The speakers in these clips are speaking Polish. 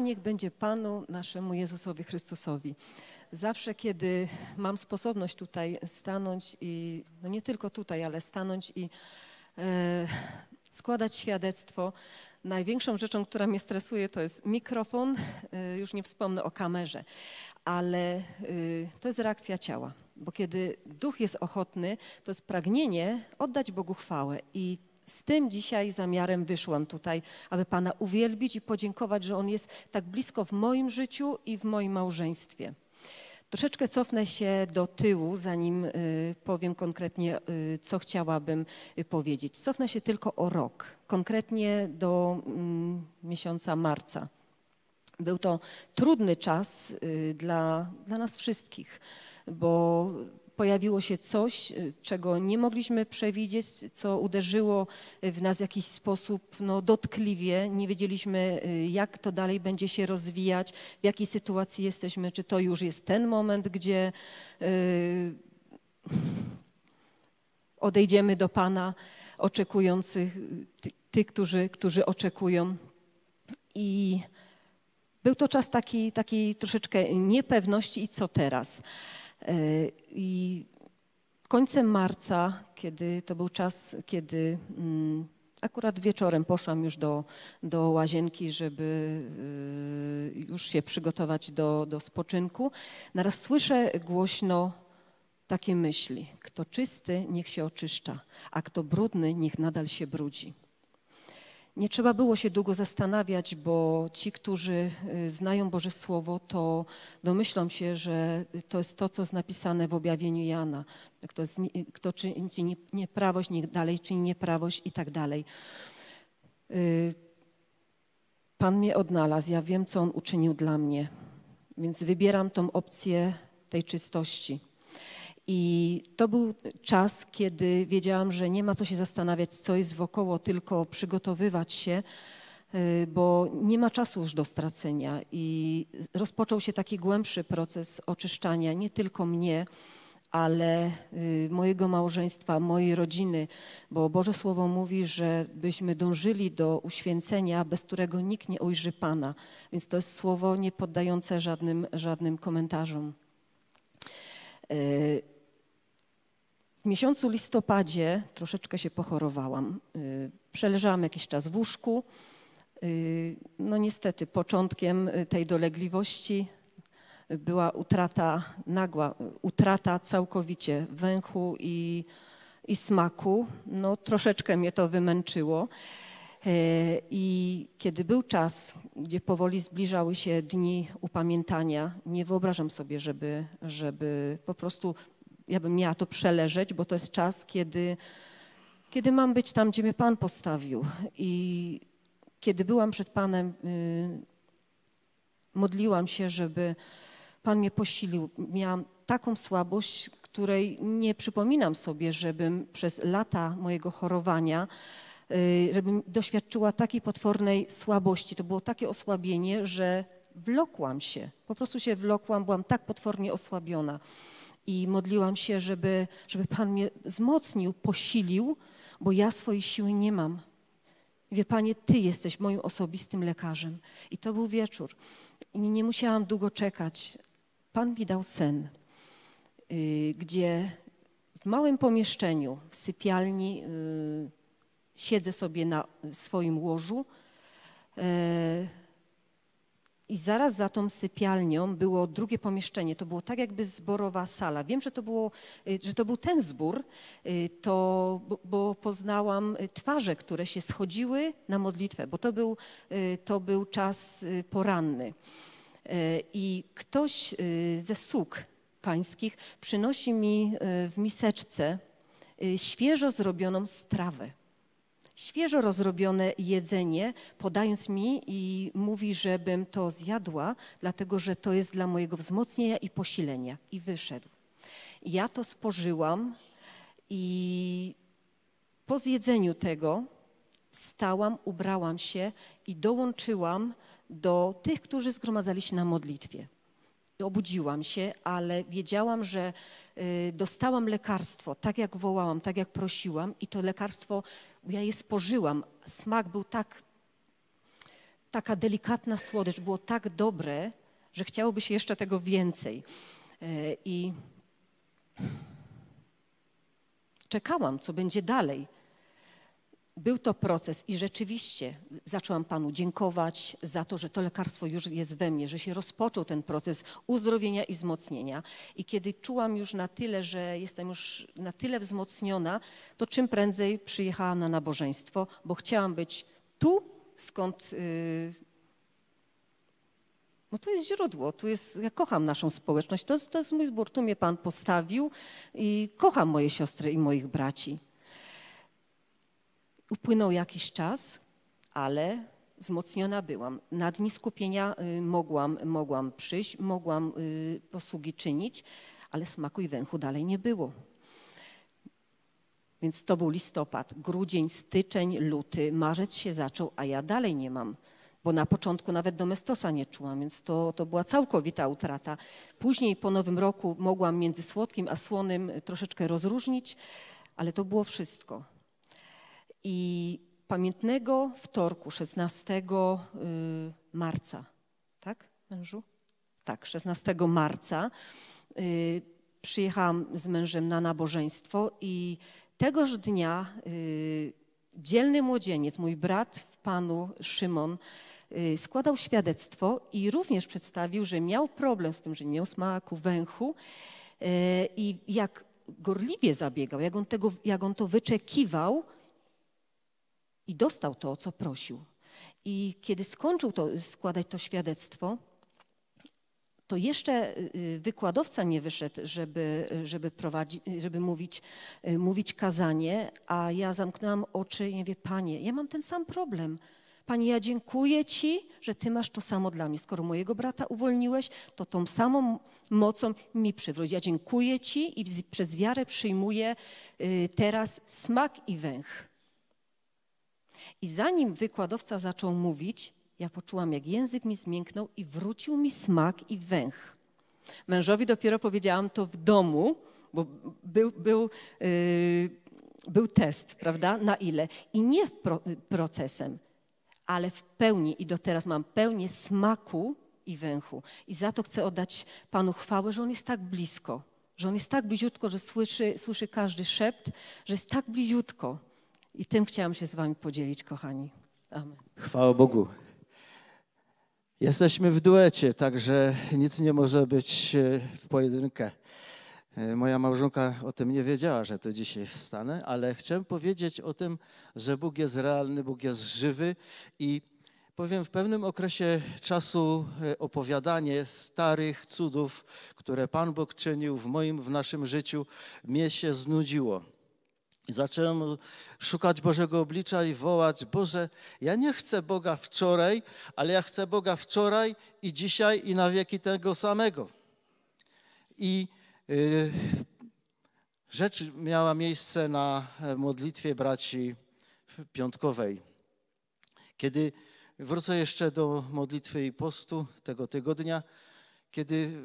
niech będzie Panu naszemu Jezusowi Chrystusowi. Zawsze, kiedy mam sposobność tutaj stanąć i, no nie tylko tutaj, ale stanąć i e, składać świadectwo, największą rzeczą, która mnie stresuje, to jest mikrofon. E, już nie wspomnę o kamerze, ale e, to jest reakcja ciała. Bo kiedy duch jest ochotny, to jest pragnienie oddać Bogu chwałę. I z tym dzisiaj zamiarem wyszłam tutaj, aby Pana uwielbić i podziękować, że On jest tak blisko w moim życiu i w moim małżeństwie. Troszeczkę cofnę się do tyłu, zanim y, powiem konkretnie, y, co chciałabym y, powiedzieć. Cofnę się tylko o rok, konkretnie do mm, miesiąca marca. Był to trudny czas dla, dla nas wszystkich, bo pojawiło się coś, y, czego nie mogliśmy przewidzieć, co uderzyło y, w nas w jakiś sposób no, dotkliwie. Nie wiedzieliśmy, y, jak to dalej będzie się rozwijać, w jakiej sytuacji jesteśmy, czy to już jest ten moment, gdzie yy, odejdziemy do Pana oczekujących, tych, ty, którzy, którzy oczekują. I był to czas takiej taki troszeczkę niepewności i co teraz. E, I końcem marca, kiedy to był czas, kiedy mm, akurat wieczorem poszłam już do, do łazienki, żeby y, już się przygotować do, do spoczynku, naraz słyszę głośno takie myśli. Kto czysty, niech się oczyszcza, a kto brudny, niech nadal się brudzi. Nie trzeba było się długo zastanawiać, bo ci, którzy y, znają Boże Słowo, to domyślą się, że to jest to, co jest napisane w objawieniu Jana. Kto, z, kto czyni nieprawość, niech dalej czyni nieprawość i tak dalej. Y, Pan mnie odnalazł, ja wiem, co On uczynił dla mnie, więc wybieram tą opcję tej czystości. I to był czas, kiedy wiedziałam, że nie ma co się zastanawiać, co jest wokoło, tylko przygotowywać się, y, bo nie ma czasu już do stracenia. I rozpoczął się taki głębszy proces oczyszczania nie tylko mnie, ale y, mojego małżeństwa, mojej rodziny, bo Boże Słowo mówi, że byśmy dążyli do uświęcenia, bez którego nikt nie ujrzy Pana. Więc to jest słowo nie poddające żadnym, żadnym komentarzom. Y, miesiącu listopadzie troszeczkę się pochorowałam. Y, przeleżałam jakiś czas w łóżku. Y, no niestety początkiem y, tej dolegliwości była utrata, nagła utrata całkowicie węchu i, i smaku. No troszeczkę mnie to wymęczyło. I kiedy był czas, gdzie powoli zbliżały się dni upamiętania, nie wyobrażam sobie, żeby, żeby po prostu ja bym miała to przeleżeć, bo to jest czas, kiedy, kiedy mam być tam, gdzie mnie Pan postawił. I kiedy byłam przed Panem, y, modliłam się, żeby Pan mnie posilił. Miałam taką słabość, której nie przypominam sobie, żebym przez lata mojego chorowania y, żebym doświadczyła takiej potwornej słabości. To było takie osłabienie, że wlokłam się. Po prostu się wlokłam, byłam tak potwornie osłabiona i modliłam się, żeby, żeby Pan mnie wzmocnił, posilił, bo ja swojej siły nie mam. Wie Panie, Ty jesteś moim osobistym lekarzem. I to był wieczór. I nie musiałam długo czekać. Pan mi dał sen, yy, gdzie w małym pomieszczeniu, w sypialni, yy, siedzę sobie na swoim łożu. Yy, i zaraz za tą sypialnią było drugie pomieszczenie. To było tak jakby zborowa sala. Wiem, że to, było, y, że to był ten zbór, y, to, bo poznałam y, twarze, które się schodziły na modlitwę, bo to był, to był czas poranny. I ktoś ze sług pańskich przynosi mi w miseczce świeżo zrobioną strawę świeżo rozrobione jedzenie, podając mi i mówi, żebym to zjadła, dlatego że to jest dla mojego wzmocnienia i posilenia. I wyszedł. Ja to spożyłam i po zjedzeniu tego stałam, ubrałam się i dołączyłam do tych, którzy zgromadzali się na modlitwie obudziłam się, ale wiedziałam, że y, dostałam lekarstwo, tak jak wołałam, tak jak prosiłam i to lekarstwo, ja je spożyłam. Smak był tak, taka delikatna słodycz, było tak dobre, że chciałoby się jeszcze tego więcej. Y, I czekałam, co będzie dalej był to proces i rzeczywiście zaczęłam Panu dziękować za to, że to lekarstwo już jest we mnie, że się rozpoczął ten proces uzdrowienia i wzmocnienia. I kiedy czułam już na tyle, że jestem już na tyle wzmocniona, to czym prędzej przyjechałam na nabożeństwo, bo chciałam być tu, skąd. Y, no to jest źródło, tu jest, ja kocham naszą społeczność, to, to jest mój zbór, tu mnie Pan postawił i kocham moje siostry i moich braci. Upłynął jakiś czas, ale wzmocniona byłam. Na dni skupienia y, mogłam, mogłam przyjść, mogłam y, posługi czynić, ale smaku i węchu dalej nie było. Więc to był listopad, grudzień, styczeń, luty, marzec się zaczął, a ja dalej nie mam, bo na początku nawet domestosa nie czułam, więc to, to była całkowita utrata. Później po nowym roku mogłam między słodkim a słonym troszeczkę rozróżnić, ale to było wszystko. I pamiętnego wtorku, 16 y, marca, tak, mężu? Tak, 16 marca y, przyjechałam z mężem na nabożeństwo i tegoż dnia y, dzielny młodzieniec, mój brat w panu Szymon, składał świadectwo i również przedstawił, że miał problem z tym, że nie miał smaku, węchu i jak gorliwie zabiegał, jak on, tego, jak on to wyczekiwał, i dostał to, o co prosił. I kiedy skończył to, składać to świadectwo, to jeszcze y, y, wykładowca nie wyszedł, żeby, żeby, prowadzi, żeby mówić, y, mówić kazanie, a ja zamknęłam oczy i mówię, panie, ja mam ten sam problem. Panie, ja dziękuję Ci, że Ty masz to samo dla mnie. Skoro mojego brata uwolniłeś, to tą samą mocą mi przywróć. Ja dziękuję Ci i przez wiarę przyjmuję teraz smak i węch i zanim wykładowca zaczął mówić, ja poczułam, jak język mi zmięknął i wrócił mi smak i węch. Mężowi dopiero powiedziałam to w domu, bo był, był, yy, był test, prawda, na ile. I nie w pro, yy, procesem, ale w pełni. I do teraz mam pełnię smaku i węchu. I za to chcę oddać Panu chwałę, że On jest tak blisko, że On jest tak bliziutko, że słyszy, słyszy każdy szept, że jest tak bliziutko. I tym chciałam się z Wami podzielić, kochani. Amen. Chwała Bogu. Jesteśmy w duecie, także nic nie może być e, w pojedynkę. E, moja małżonka o tym nie wiedziała, że to dzisiaj wstanę, ale chciałem powiedzieć o tym, że Bóg jest realny, Bóg jest żywy i powiem, w pewnym okresie czasu e, opowiadanie starych cudów, które Pan Bóg czynił w moim, w naszym życiu, mnie się znudziło. Zacząłem szukać Bożego oblicza i wołać: Boże, ja nie chcę Boga wczoraj, ale ja chcę Boga wczoraj i dzisiaj i na wieki tego samego. I yy, rzecz miała miejsce na e, modlitwie braci piątkowej. Kiedy wrócę jeszcze do modlitwy i postu tego tygodnia, kiedy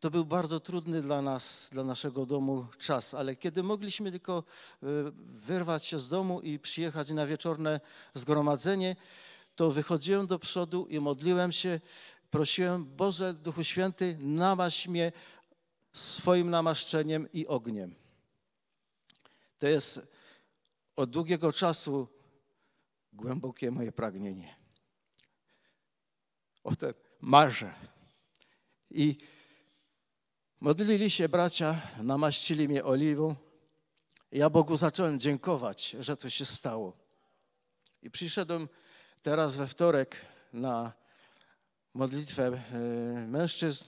to był bardzo trudny dla nas, dla naszego domu czas, ale kiedy mogliśmy tylko e, wyrwać się z domu i przyjechać na wieczorne zgromadzenie, to wychodziłem do przodu i modliłem się, prosiłem Boże Duchu Święty, namaś mnie swoim namaszczeniem i ogniem. To jest od długiego czasu głębokie moje pragnienie. O te marzę. I Modlili się bracia, namaścili mnie oliwą. Ja Bogu zacząłem dziękować, że to się stało. I przyszedłem teraz we wtorek na modlitwę e, mężczyzn,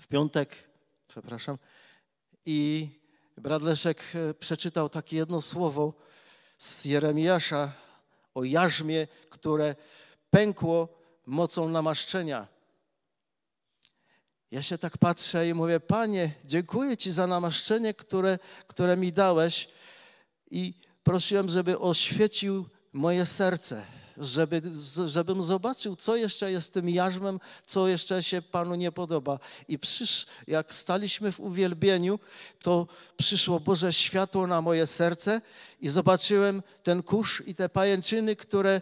w piątek, przepraszam, i brat Leszek e, przeczytał takie jedno słowo z Jeremiasza o jarzmie, które pękło mocą namaszczenia. Ja się tak patrzę i mówię, Panie, dziękuję Ci za namaszczenie, które, które mi dałeś i prosiłem, żeby oświecił moje serce, żeby, żebym zobaczył, co jeszcze jest tym jarzmem, co jeszcze się Panu nie podoba. I przysz, jak staliśmy w uwielbieniu, to przyszło Boże światło na moje serce i zobaczyłem ten kurz i te pajęczyny, które,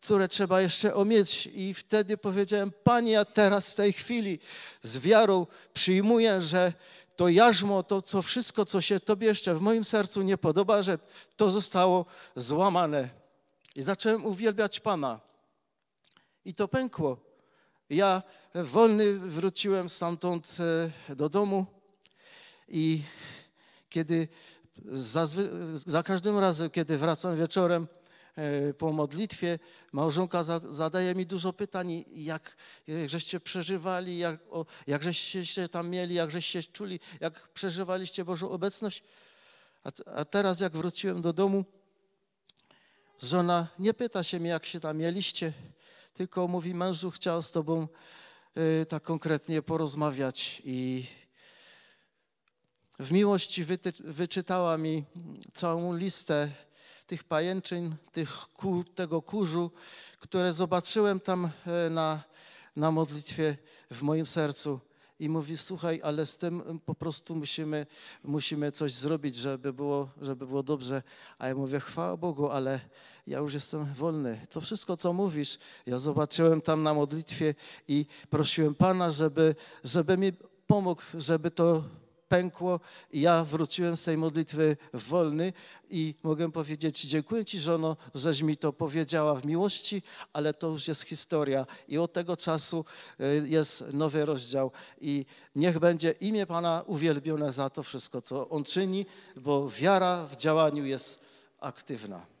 które trzeba jeszcze omieć. I wtedy powiedziałem, Panie, ja teraz w tej chwili z wiarą przyjmuję, że to jarzmo, to co wszystko, co się Tobie jeszcze w moim sercu nie podoba, że to zostało złamane. I zacząłem uwielbiać Pana. I to pękło. Ja wolny wróciłem stamtąd e, do domu i kiedy za, za każdym razem, kiedy wracam wieczorem, E, po modlitwie małżonka zadaje mi dużo pytań, jak żeście przeżywali, jak, o, jak żeście się tam mieli, jak żeście czuli, jak przeżywaliście Bożą obecność. A, a teraz jak wróciłem do domu, żona nie pyta się mnie, jak się tam mieliście, tylko mówi, mężu, chciałam z tobą y, tak konkretnie porozmawiać i w miłości wyczytała mi całą listę tych pajęczyn, tych tego kurzu, które zobaczyłem tam e, na, na modlitwie w moim sercu. I mówi, słuchaj, ale z tym mm, po prostu musimy, musimy coś zrobić, żeby było, żeby było dobrze. A ja mówię, chwała Bogu, ale ja już jestem wolny. To wszystko, co mówisz, ja zobaczyłem tam na modlitwie i prosiłem Pana, żeby, żeby mi pomógł, żeby to pękło i ja wróciłem z tej modlitwy wolny i mogę powiedzieć, dziękuję Ci, żono, żeś mi to powiedziała w miłości, ale to już jest historia i od tego czasu y, jest nowy rozdział i niech będzie imię Pana uwielbione za to wszystko, co On czyni, bo wiara w działaniu jest aktywna.